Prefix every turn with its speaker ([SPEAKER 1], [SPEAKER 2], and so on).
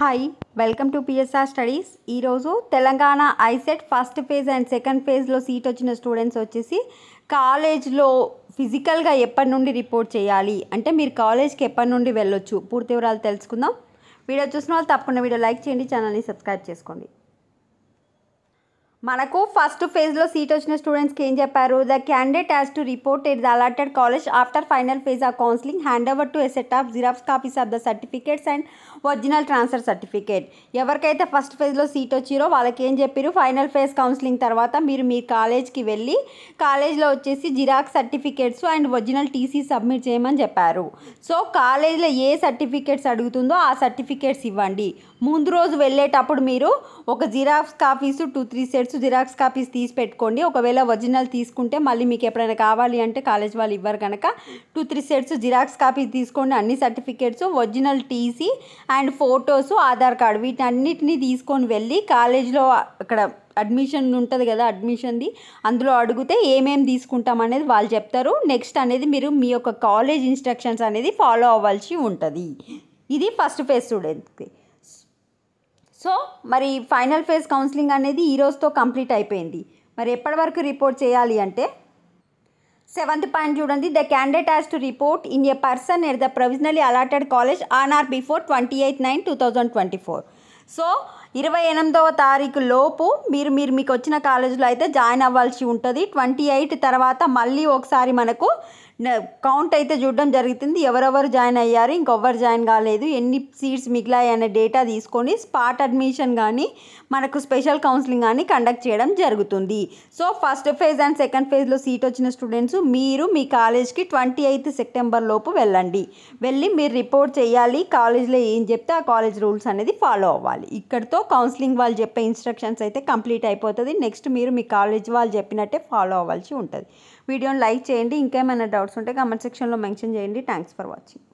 [SPEAKER 1] hi welcome to PSR studies ఈరోజు Telangana ICET first phase and second ఫేజ్లో seat వచ్చిన students వచ్చేసి కాలేజ్లో ఫిజికల్గా ఎప్పటి నుండి రిపోర్ట్ చేయాలి అంటే మీరు కాలేజ్కి ఎప్పటి నుండి వెళ్ళొచ్చు పూర్తి వివరాలు తెలుసుకుందాం వీడియో చూసిన వాళ్ళు తప్పకుండా వీడియో లైక్ చేయండి ఛానల్ని సబ్స్క్రైబ్ చేసుకోండి మనకు ఫస్ట్ ఫేజ్లో సీట్ వచ్చిన స్టూడెంట్స్కి ఏం చెప్పారు the candidate has to report it the allotted college after final phase uh counselling hand over to a set of xerox copies of the certificates and original transfer certificate ఎవరికైతే first ఫేజ్లో seat వచ్చిరో వాళ్ళకి ఏం చెప్పారు final phase counselling తర్వాత మీరు మీ కాలేజ్కి వెళ్ళి కాలేజ్లో వచ్చేసి xerox certificates and original TC submit చేయమని చెప్పారు సో కాలేజ్లో ఏ సర్టిఫికేట్స్ అడుగుతుందో ఆ సర్టిఫికేట్స్ ఇవ్వండి ముందు రోజు వెళ్ళేటప్పుడు మీరు ఒక xerox copies two three sets just xerox copies తీసి పెట్టుకోండి ఒకవేళ ఒరిజినల్ తీసుకుంటే మళ్ళీ మీకు ఎప్పుడైనా కావాలి అంటే కాలేజ్ వాళ్ళు ఇవ్వరు కనుక two three sets xerox copies తీసుకోండి అన్ని certificates original TC and photos Aadhaar card వీటన్నిటిని తీసుకొని వెళ్ళి కాలేజ్లో అక్కడ అడ్మిషన్ ఉంటుంది కదా అడ్మిషన్ది అందులో అడిగితే ఏమేమి తీసుకుంటాం అనేది వాళ్ళు చెప్తారు నెక్స్ట్ అనేది మీరు మీ యొక్క కాలేజ్ ఇన్స్ట్రక్షన్స్ అనేది ఫాలో అవ్వాల్సి ఉంటుంది ఇది ఫస్ట్ ఫేజ్ స్టూడెంట్కి సో మరి ఫైనల్ ఫేజ్ కౌన్సిలింగ్ అనేది ఈ రోజుతో కంప్లీట్ అయిపోయింది మరి ఎప్పటి వరకు రిపోర్ట్ చేయాలి అంటే సెవెంత్ పాయింట్ చూడండి the candidate has to report in a person at the provisionally allotted college on or before twenty eight nine two thousand twenty four so ఇరవై ఎనిమిదవ తారీఖు లోపు మీరు మీరు మీకు వచ్చిన కాలేజీలో అయితే జాయిన్ అవ్వాల్సి ఉంటుంది ట్వంటీ ఎయిట్ తర్వాత మళ్ళీ ఒకసారి మనకు కౌంట్ అయితే చూడడం జరుగుతుంది ఎవరెవరు జాయిన్ అయ్యారు ఇంకొవరు జాయిన్ కాలేదు ఎన్ని సీట్స్ మిగిలాయి అనే డేటా తీసుకొని స్పాట్ అడ్మిషన్ కానీ మనకు స్పెషల్ కౌన్సిలింగ్ కానీ కండక్ట్ చేయడం జరుగుతుంది so first phase and second ఫేజ్లో సీట్ వచ్చిన స్టూడెంట్స్ మీరు మీ కాలేజ్కి ట్వంటీ ఎయిత్ సెప్టెంబర్ లోపు వెళ్ళండి వెళ్ళి మీరు రిపోర్ట్ చేయాలి కాలేజ్లో ఏం చెప్తే ఆ కాలేజ్ రూల్స్ అనేది ఫాలో అవ్వాలి ఇక్కడితో కౌన్సిలింగ్ వాళ్ళు చెప్పే ఇన్స్ట్రక్షన్స్ అయితే కంప్లీట్ అయిపోతుంది నెక్స్ట్ మీరు మీ కాలేజ్ వాళ్ళు చెప్పినట్టే ఫాలో అవ్వాల్సి ఉంటుంది వీడియోని లైక్ చేయండి ఇంకేమైనా డౌట్స్ ఉంటే కమెంట్ సెక్షన్లో మెన్షన్ చేయండి థ్యాంక్స్ ఫర్ వాచింగ్